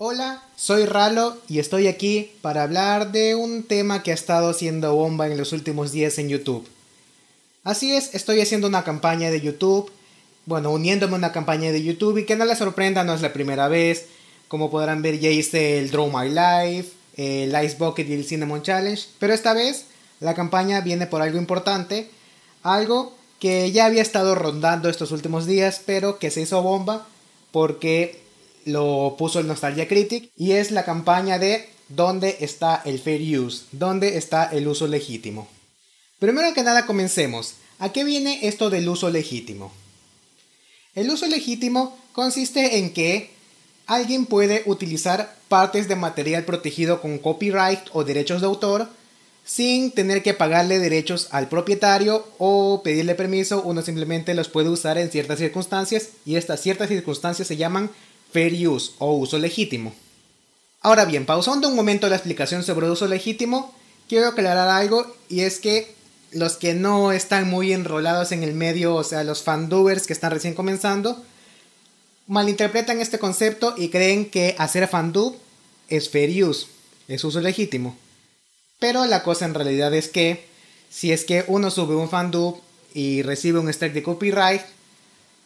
Hola, soy Ralo y estoy aquí para hablar de un tema que ha estado siendo bomba en los últimos días en YouTube. Así es, estoy haciendo una campaña de YouTube, bueno, uniéndome a una campaña de YouTube y que no les sorprenda, no es la primera vez. Como podrán ver, ya hice el Draw My Life, el Ice Bucket y el Cinnamon Challenge, pero esta vez la campaña viene por algo importante, algo que ya había estado rondando estos últimos días, pero que se hizo bomba porque lo puso el Nostalgia Critic y es la campaña de ¿Dónde está el fair use? ¿Dónde está el uso legítimo? Primero que nada comencemos. ¿A qué viene esto del uso legítimo? El uso legítimo consiste en que alguien puede utilizar partes de material protegido con copyright o derechos de autor sin tener que pagarle derechos al propietario o pedirle permiso, uno simplemente los puede usar en ciertas circunstancias y estas ciertas circunstancias se llaman fair use o uso legítimo. Ahora bien, pausando un momento la explicación sobre uso legítimo, quiero aclarar algo y es que los que no están muy enrolados en el medio, o sea, los fandubers que están recién comenzando, malinterpretan este concepto y creen que hacer fandub es fair use, es uso legítimo. Pero la cosa en realidad es que si es que uno sube un fandub y recibe un strike de copyright,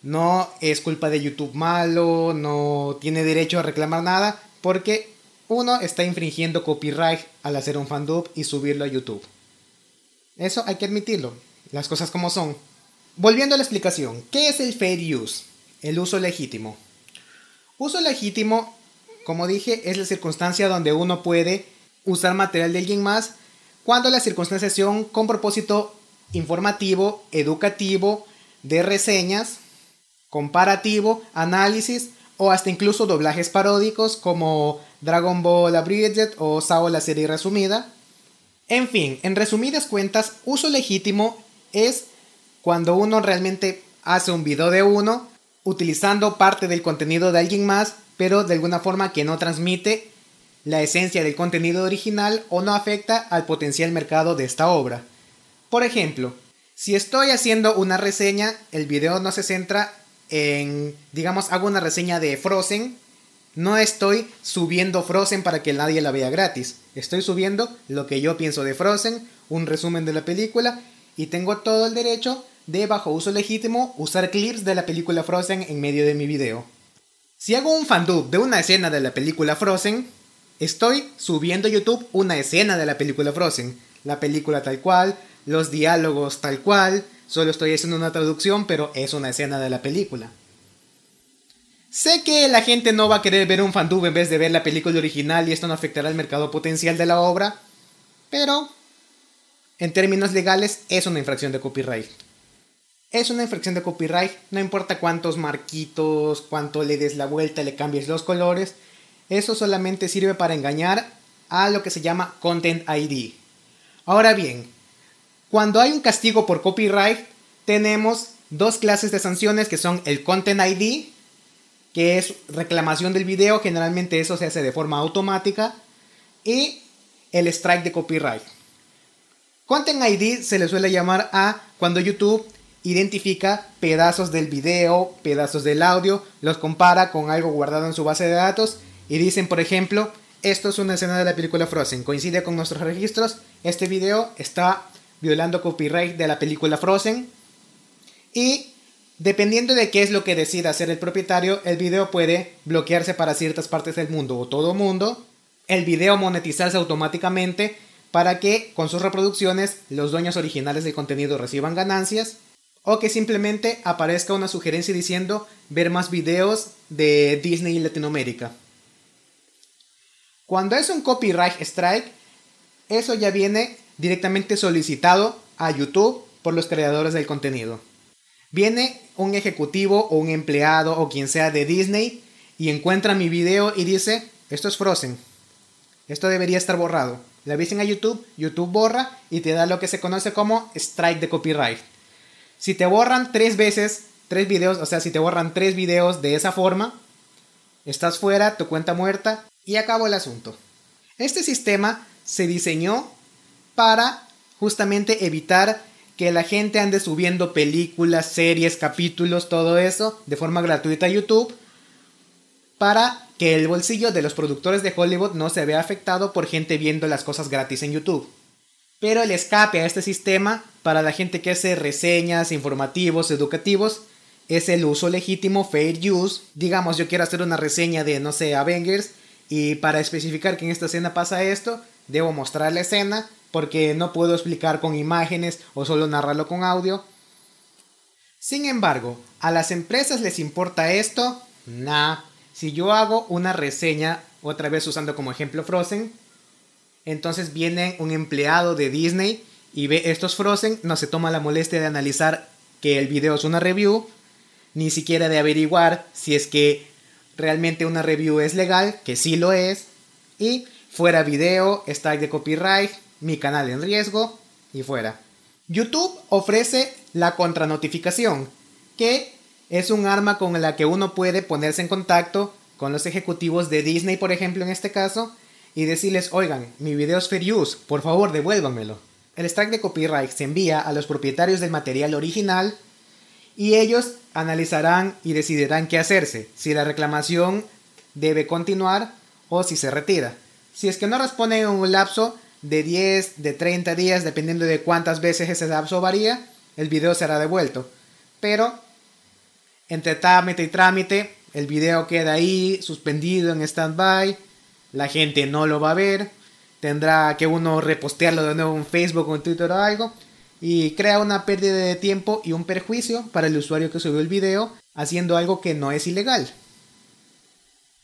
no es culpa de YouTube malo, no tiene derecho a reclamar nada, porque uno está infringiendo copyright al hacer un fandub y subirlo a YouTube. Eso hay que admitirlo, las cosas como son. Volviendo a la explicación, ¿qué es el fair use? El uso legítimo. Uso legítimo, como dije, es la circunstancia donde uno puede usar material de alguien más cuando la circunstanciación con propósito informativo, educativo, de reseñas comparativo, análisis o hasta incluso doblajes paródicos como Dragon Ball Abridged o Sao la serie resumida. En fin, en resumidas cuentas, uso legítimo es cuando uno realmente hace un video de uno utilizando parte del contenido de alguien más, pero de alguna forma que no transmite la esencia del contenido original o no afecta al potencial mercado de esta obra. Por ejemplo, si estoy haciendo una reseña, el video no se centra digamos, hago una reseña de Frozen, no estoy subiendo Frozen para que nadie la vea gratis. Estoy subiendo lo que yo pienso de Frozen, un resumen de la película, y tengo todo el derecho de, bajo uso legítimo, usar clips de la película Frozen en medio de mi video. Si hago un fandub de una escena de la película Frozen, estoy subiendo a YouTube una escena de la película Frozen. La película tal cual, los diálogos tal cual, Solo estoy haciendo una traducción, pero es una escena de la película. Sé que la gente no va a querer ver un fandub en vez de ver la película original y esto no afectará al mercado potencial de la obra, pero en términos legales es una infracción de copyright. Es una infracción de copyright, no importa cuántos marquitos, cuánto le des la vuelta, le cambies los colores, eso solamente sirve para engañar a lo que se llama Content ID. Ahora bien, cuando hay un castigo por copyright, tenemos dos clases de sanciones que son el Content ID, que es reclamación del video, generalmente eso se hace de forma automática, y el strike de copyright. Content ID se le suele llamar a cuando YouTube identifica pedazos del video, pedazos del audio, los compara con algo guardado en su base de datos y dicen, por ejemplo, esto es una escena de la película Frozen, coincide con nuestros registros, este video está violando copyright de la película Frozen. Y dependiendo de qué es lo que decida hacer el propietario, el video puede bloquearse para ciertas partes del mundo o todo mundo. El video monetizarse automáticamente para que con sus reproducciones los dueños originales del contenido reciban ganancias. O que simplemente aparezca una sugerencia diciendo ver más videos de Disney y Latinoamérica. Cuando es un copyright strike, eso ya viene directamente solicitado a YouTube por los creadores del contenido. Viene un ejecutivo o un empleado o quien sea de Disney y encuentra mi video y dice, esto es Frozen, esto debería estar borrado. Le avisen a YouTube, YouTube borra y te da lo que se conoce como strike de copyright. Si te borran tres veces, tres videos, o sea, si te borran tres videos de esa forma, estás fuera, tu cuenta muerta y acabó el asunto. Este sistema se diseñó para justamente evitar que la gente ande subiendo películas, series, capítulos, todo eso de forma gratuita a YouTube para que el bolsillo de los productores de Hollywood no se vea afectado por gente viendo las cosas gratis en YouTube. Pero el escape a este sistema para la gente que hace reseñas, informativos, educativos, es el uso legítimo, fair use. Digamos, yo quiero hacer una reseña de, no sé, Avengers, y para especificar que en esta escena pasa esto, debo mostrar la escena porque no puedo explicar con imágenes o solo narrarlo con audio. Sin embargo, a las empresas les importa esto? Nah. Si yo hago una reseña, otra vez usando como ejemplo Frozen, entonces viene un empleado de Disney y ve estos Frozen, no se toma la molestia de analizar que el video es una review, ni siquiera de averiguar si es que realmente una review es legal, que sí lo es, y Fuera video, stack de copyright, mi canal en riesgo y fuera. YouTube ofrece la contranotificación, que es un arma con la que uno puede ponerse en contacto con los ejecutivos de Disney, por ejemplo, en este caso, y decirles, oigan, mi video es fair use, por favor devuélvanmelo. El stack de copyright se envía a los propietarios del material original y ellos analizarán y decidirán qué hacerse, si la reclamación debe continuar o si se retira. Si es que no responde en un lapso de 10, de 30 días, dependiendo de cuántas veces ese lapso varía, el video será devuelto. Pero entre trámite y trámite, el video queda ahí, suspendido en stand-by, la gente no lo va a ver, tendrá que uno repostearlo de nuevo en Facebook o en Twitter o algo, y crea una pérdida de tiempo y un perjuicio para el usuario que subió el video haciendo algo que no es ilegal.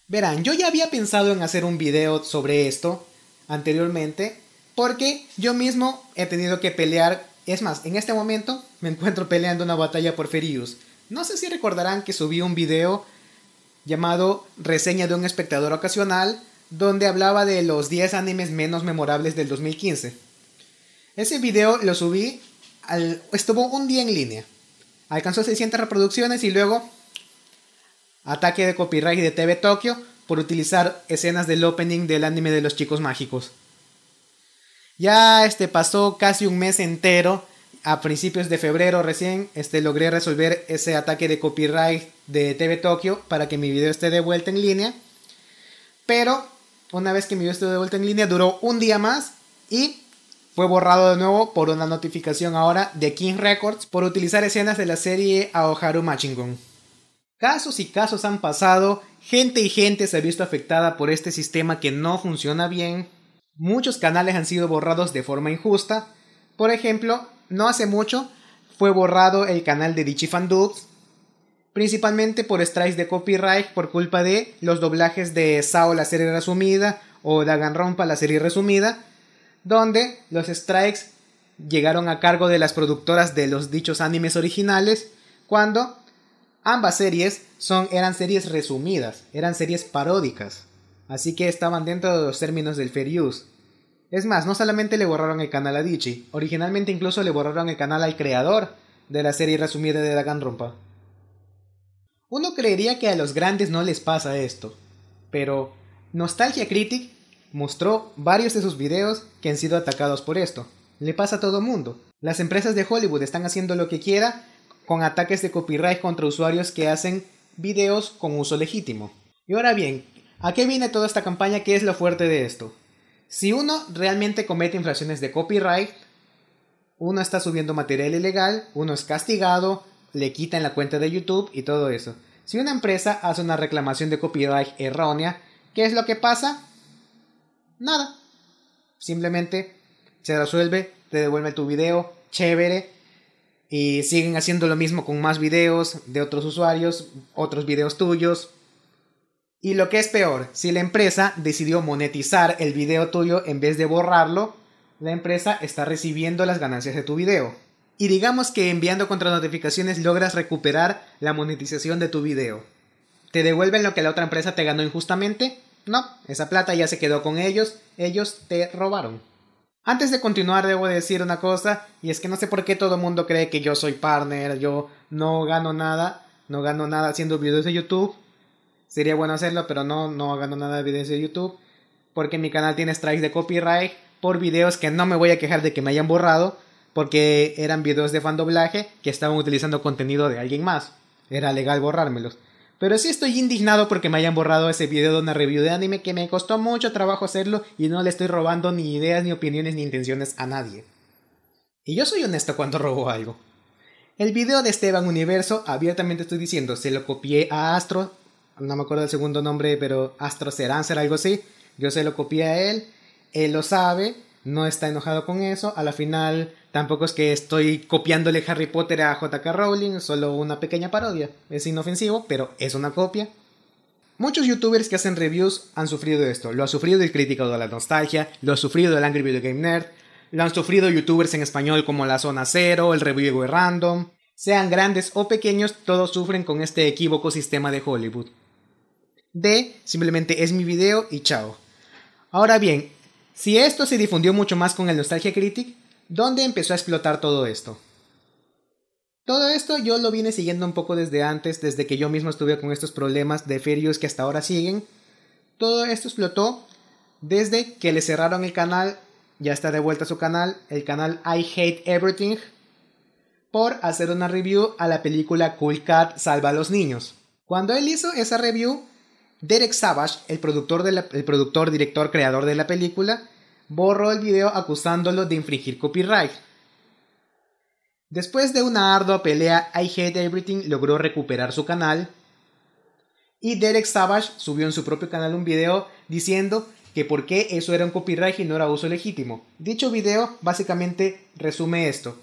Verán, yo ya había pensado en hacer un video sobre esto anteriormente, porque yo mismo he tenido que pelear, es más, en este momento me encuentro peleando una batalla por Ferius. No sé si recordarán que subí un video llamado Reseña de un espectador ocasional, donde hablaba de los 10 animes menos memorables del 2015. Ese video lo subí, estuvo un día en línea. Alcanzó 600 reproducciones y luego Ataque de copyright de TV Tokio por utilizar escenas del opening del anime de los chicos mágicos. Ya este pasó casi un mes entero. A principios de febrero recién este, logré resolver ese ataque de copyright de TV Tokio para que mi video esté de vuelta en línea. Pero una vez que mi video estuvo de vuelta en línea duró un día más y fue borrado de nuevo por una notificación ahora de King Records por utilizar escenas de la serie Aoharu Machingon. Casos y casos han pasado, gente y gente se ha visto afectada por este sistema que no funciona bien, muchos canales han sido borrados de forma injusta, por ejemplo, no hace mucho fue borrado el canal de Dichi Fandubs, principalmente por strikes de copyright por culpa de los doblajes de Sao la serie resumida o Daganronpa la serie resumida, donde los strikes llegaron a cargo de las productoras de los dichos animes originales, cuando Ambas series son, eran series resumidas, eran series paródicas, así que estaban dentro de los términos del fair use. Es más, no solamente le borraron el canal a Dichi, originalmente incluso le borraron el canal al creador de la serie resumida de Danganronpa. Uno creería que a los grandes no les pasa esto, pero Nostalgia Critic mostró varios de sus videos que han sido atacados por esto. Le pasa a todo mundo. Las empresas de Hollywood están haciendo lo que quiera con ataques de copyright contra usuarios que hacen videos con uso legítimo. Y ahora bien, ¿a qué viene toda esta campaña? ¿Qué es lo fuerte de esto? Si uno realmente comete infracciones de copyright, uno está subiendo material ilegal, uno es castigado, le quitan la cuenta de YouTube y todo eso. Si una empresa hace una reclamación de copyright errónea, ¿qué es lo que pasa? Nada. Simplemente se resuelve, te devuelve tu video, chévere, y siguen haciendo lo mismo con más videos de otros usuarios, otros videos tuyos. Y lo que es peor, si la empresa decidió monetizar el video tuyo en vez de borrarlo, la empresa está recibiendo las ganancias de tu video. Y digamos que enviando contra notificaciones logras recuperar la monetización de tu video. ¿Te devuelven lo que la otra empresa te ganó injustamente? No, esa plata ya se quedó con ellos, ellos te robaron. Antes de continuar, debo decir una cosa, y es que no sé por qué todo el mundo cree que yo soy partner, yo no gano nada, no gano nada haciendo videos de YouTube. Sería bueno hacerlo, pero no, no gano nada de videos de YouTube, porque mi canal tiene strikes de copyright por videos que no me voy a quejar de que me hayan borrado, porque eran videos de fan doblaje que estaban utilizando contenido de alguien más. Era legal borrármelos. Pero sí estoy indignado porque me hayan borrado ese video de una review de anime que me costó mucho trabajo hacerlo y no le estoy robando ni ideas, ni opiniones, ni intenciones a nadie. Y yo soy honesto cuando robo algo. El video de Esteban Universo, abiertamente estoy diciendo, se lo copié a Astro, no me acuerdo el segundo nombre, pero Astro será algo así. Yo se lo copié a él, él lo sabe, no está enojado con eso. A la final, tampoco es que estoy copiándole Harry Potter a J.K. Rowling, solo una pequeña parodia. Es inofensivo, pero es una copia. Muchos youtubers que hacen reviews han sufrido esto. Lo ha sufrido el crítico de la nostalgia, lo ha sufrido el Angry Video Game Nerd, lo han sufrido youtubers en español como La Zona Cero, El Review Random. Sean grandes o pequeños, todos sufren con este equívoco sistema de Hollywood. D, simplemente es mi video y chao. Ahora bien, si esto se difundió mucho más con el Nostalgia Critic, ¿dónde empezó a explotar todo esto? Todo esto yo lo vine siguiendo un poco desde antes, desde que yo mismo estuve con estos problemas de ferios que hasta ahora siguen. Todo esto explotó desde que le cerraron el canal, ya está de vuelta su canal, el canal I Hate Everything, por hacer una review a la película Cool Cat Salva a los Niños. Cuando él hizo esa review, Derek Savage, el productor, director, creador de la película, borró el video acusándolo de infringir copyright. Después de una ardua pelea, I Hate Everything logró recuperar su canal y Derek Savage subió en su propio canal un video diciendo que por qué eso era un copyright y no era uso legítimo. Dicho video básicamente resume esto.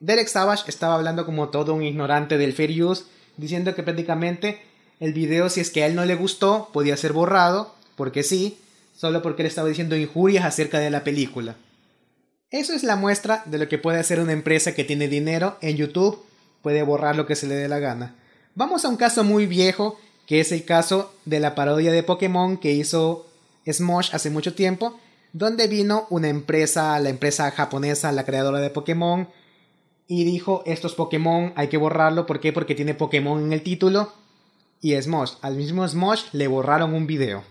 Derek Savage estaba hablando como todo un ignorante del fair use, diciendo que prácticamente el video, si es que a él no le gustó, podía ser borrado, porque sí, solo porque él estaba diciendo injurias acerca de la película. Eso es la muestra de lo que puede hacer una empresa que tiene dinero en YouTube, puede borrar lo que se le dé la gana. Vamos a un caso muy viejo, que es el caso de la parodia de Pokémon que hizo Smosh hace mucho tiempo, donde vino una empresa, la empresa japonesa, la creadora de Pokémon, y dijo, estos Pokémon hay que borrarlo, ¿por qué? Porque tiene Pokémon en el título y Smosh. Al mismo Smosh le borraron un video.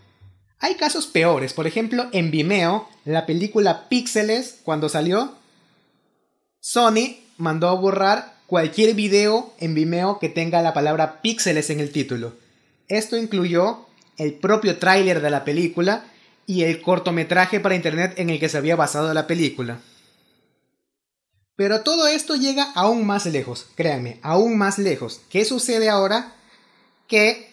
Hay casos peores, por ejemplo, en Vimeo, la película Píxeles, cuando salió, Sony mandó a borrar cualquier video en Vimeo que tenga la palabra Píxeles en el título. Esto incluyó el propio tráiler de la película y el cortometraje para internet en el que se había basado la película. Pero todo esto llega aún más lejos, créanme, aún más lejos. ¿Qué sucede ahora? que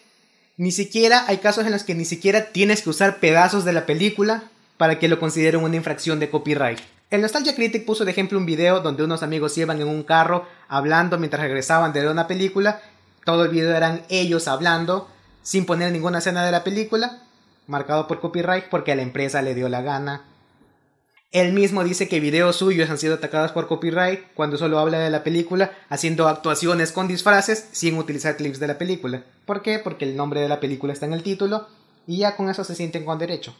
ni siquiera, hay casos en los que ni siquiera tienes que usar pedazos de la película para que lo consideren una infracción de copyright. El Nostalgia Critic puso de ejemplo un video donde unos amigos iban en un carro hablando mientras regresaban de una película. Todo el video eran ellos hablando sin poner ninguna escena de la película, marcado por copyright porque a la empresa le dio la gana él mismo dice que videos suyos han sido atacados por copyright cuando solo habla de la película, haciendo actuaciones con disfraces sin utilizar clips de la película. ¿Por qué? Porque el nombre de la película está en el título y ya con eso se sienten con derecho.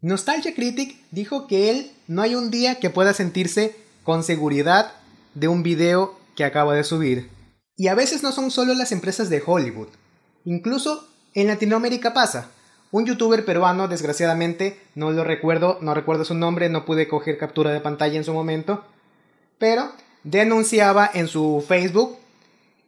Nostalgia Critic dijo que él no hay un día que pueda sentirse con seguridad de un video que acaba de subir. Y a veces no son solo las empresas de Hollywood. Incluso en Latinoamérica pasa. Un youtuber peruano, desgraciadamente, no lo recuerdo, no recuerdo su nombre, no pude coger captura de pantalla en su momento, pero denunciaba en su Facebook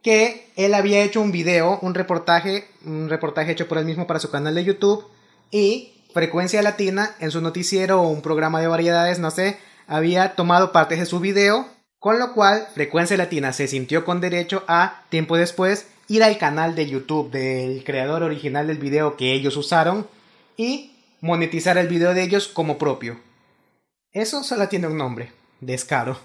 que él había hecho un video, un reportaje, un reportaje hecho por él mismo para su canal de YouTube y Frecuencia Latina en su noticiero o un programa de variedades, no sé, había tomado parte de su video, con lo cual Frecuencia Latina se sintió con derecho a, tiempo después, ir al canal de YouTube del creador original del video que ellos usaron y monetizar el video de ellos como propio. Eso solo tiene un nombre, descaro.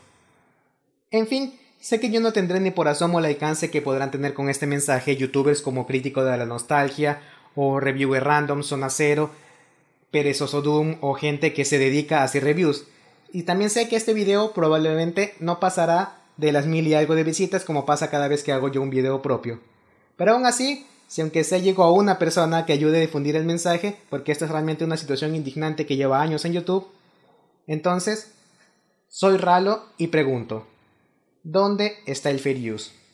En fin, sé que yo no tendré ni por asomo el alcance que podrán tener con este mensaje youtubers como Crítico de la Nostalgia o Reviewer Random, Zona Cero, Perezoso Doom o gente que se dedica a hacer reviews. Y también sé que este video probablemente no pasará de las mil y algo de visitas como pasa cada vez que hago yo un video propio. Pero aún así, si aunque sea llegó a una persona que ayude a difundir el mensaje, porque esta es realmente una situación indignante que lleva años en YouTube, entonces soy ralo y pregunto, ¿dónde está el fair use?